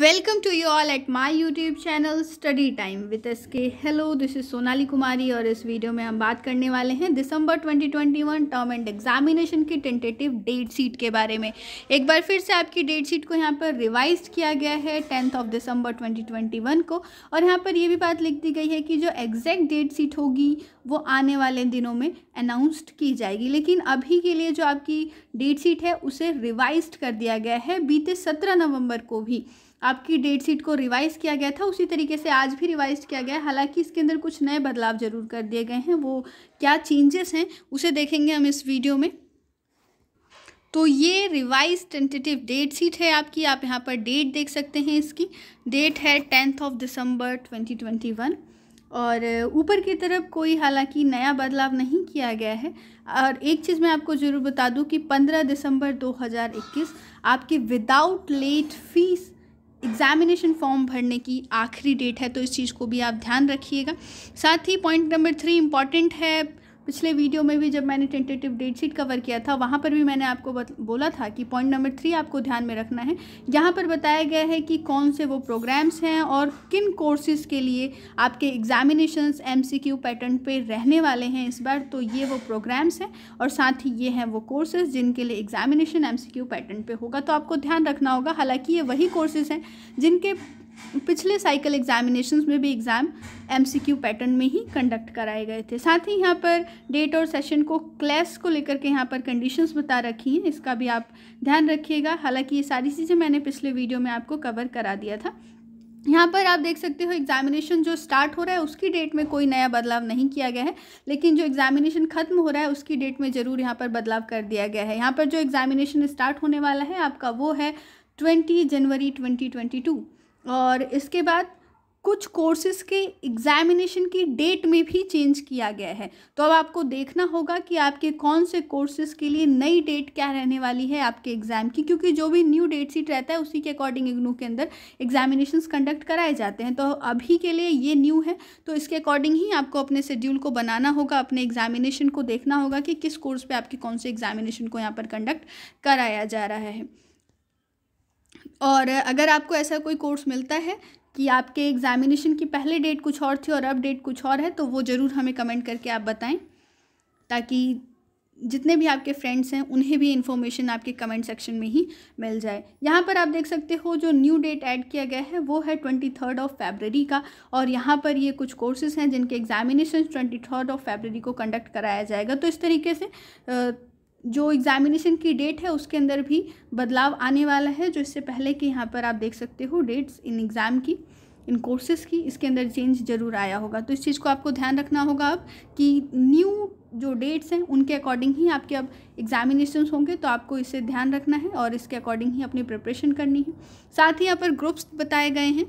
welcome to you all at my YouTube channel study time with S K hello this is Sonali Kumari और इस video में हम बात करने वाले हैं दिसंबर 2021 टर्म एंड एग्जामिनेशन की टेंटेटिव डेट सीट के बारे में एक बार फिर से आपकी डेट सीट को यहाँ पर रिवाइज किया गया है टेंथ ऑफ दिसंबर 2021 को और यहाँ पर ये भी बात लिख दी गई है कि जो एग्जैक्ट डेट सीट होगी वो आने वाले दिनों में अनाउंस्ड की जाएगी लेकिन अभी के लिए जो आपकी डेट सीट है उसे रिवाइज कर दिया गया है बीते सत्रह नवम्बर को भी आपकी डेट शीट को रिवाइज़ किया गया था उसी तरीके से आज भी रिवाइज किया गया है हालांकि इसके अंदर कुछ नए बदलाव ज़रूर कर दिए गए हैं वो क्या चेंजेस हैं उसे देखेंगे हम इस वीडियो में तो ये रिवाइज टेंटेटिव डेट शीट है आपकी आप यहाँ पर डेट देख सकते हैं इसकी डेट है tenth of December twenty twenty one और ऊपर की तरफ कोई हालांकि नया बदलाव नहीं किया गया है और एक चीज़ मैं आपको ज़रूर बता दूं कि 15 दिसंबर 2021 आपकी without late fee examination form भरने की आखिरी डेट है तो इस चीज़ को भी आप ध्यान रखिएगा साथ ही पॉइंट नंबर थ्री इंपॉर्टेंट है पिछले वीडियो में भी जब मैंने टेंटेटिव डेट शीट कवर किया था वहाँ पर भी मैंने आपको बोला था कि पॉइंट नंबर थ्री आपको ध्यान में रखना है यहाँ पर बताया गया है कि कौन से वो प्रोग्राम्स हैं और किन कोर्सेज़ के लिए आपके एग्जामिनेशंस एमसीक्यू पैटर्न पे रहने वाले हैं इस बार तो ये वो प्रोग्राम्स हैं और साथ ही ये हैं वो कोर्सेज जिनके लिए एग्जामिनेशन एम पैटर्न पर होगा तो आपको ध्यान रखना होगा हालांकि ये वही कोर्सेज हैं जिनके पिछले साइकिल एग्जामिनेशन में भी एग्ज़ाम एमसीक्यू पैटर्न में ही कंडक्ट कराए गए थे साथ ही यहाँ पर डेट और सेशन को क्लास को लेकर के यहाँ पर कंडीशंस बता रखी हैं इसका भी आप ध्यान रखिएगा हालांकि ये सारी चीज़ें मैंने पिछले वीडियो में आपको कवर करा दिया था यहाँ पर आप देख सकते हो एग्जामिनेशन जो स्टार्ट हो रहा है उसकी डेट में कोई नया बदलाव नहीं किया गया है लेकिन जो एग्जामिनेशन खत्म हो रहा है उसकी डेट में ज़रूर यहाँ पर बदलाव कर दिया गया है यहाँ पर जो एग्जामिनेशन स्टार्ट होने वाला है आपका वो है twenty January twenty twenty two और इसके बाद कुछ कोर्सेज़ के एग्ज़ामिनेशन की डेट में भी चेंज किया गया है तो अब आपको देखना होगा कि आपके कौन से कोर्सेज़ के लिए नई डेट क्या रहने वाली है आपके एग्ज़ाम की क्योंकि जो भी न्यू डेट सीट रहता है उसी के अकॉर्डिंग इग्नू के अंदर एग्जामिनेशन कंडक्ट कराए जाते हैं तो अभी के लिए ये न्यू है तो इसके अकॉर्डिंग ही आपको अपने शेड्यूल को बनाना होगा अपने एग्जामिनेशन को देखना होगा कि किस कोर्स पर आपके कौन से एग्जामिनेशन को यहाँ पर कंडक्ट कराया जा रहा है और अगर आपको ऐसा कोई कोर्स मिलता है कि आपके एग्ज़ामिनेशन की पहले डेट कुछ और थी और अब डेट कुछ और है तो वो ज़रूर हमें कमेंट करके आप बताएं ताकि जितने भी आपके फ्रेंड्स हैं उन्हें भी इन्फॉर्मेशन आपके कमेंट सेक्शन में ही मिल जाए यहाँ पर आप देख सकते हो जो न्यू डेट ऐड किया गया है वो है ट्वेंटी थर्ड ऑफ फेबररी का और यहाँ पर ये कुछ कोर्सेज़ हैं जिनके examination twenty third of February को कंडक्ट कराया जाएगा तो इस तरीके से जो एग्ज़ामिनेशन की डेट है उसके अंदर भी बदलाव आने वाला है जो इससे पहले कि यहाँ पर आप देख सकते हो डेट्स इन एग्ज़ाम की इन कोर्सेज़ की इसके अंदर चेंज जरूर आया होगा तो इस चीज़ को आपको ध्यान रखना होगा अब कि न्यू जो डेट्स हैं उनके अकॉर्डिंग ही आपके अब एग्जामिनेशन होंगे तो आपको इसे ध्यान रखना है और इसके अकॉर्डिंग ही अपनी प्रिपरेशन करनी है साथ ही यहाँ पर ग्रुप्स बताए गए हैं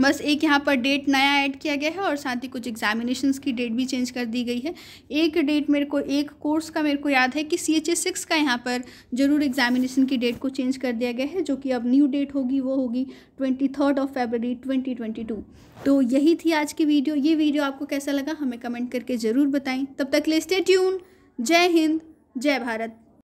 बस एक यहाँ पर डेट नया ऐड किया गया है और साथ ही कुछ एग्जामिनेशंस की डेट भी चेंज कर दी गई है एक डेट मेरे को एक कोर्स का मेरे को याद है कि सी एच ए सिक्स का यहाँ पर ज़रूर एग्जामिनेशन की डेट को चेंज कर दिया गया है जो कि अब न्यू डेट होगी वो होगी twenty third of February twenty twenty two तो यही थी आज की वीडियो ये वीडियो आपको कैसा लगा हमें कमेंट करके ज़रूर बताएं तब तक ले स्टे ट्यून जय हिंद जय भारत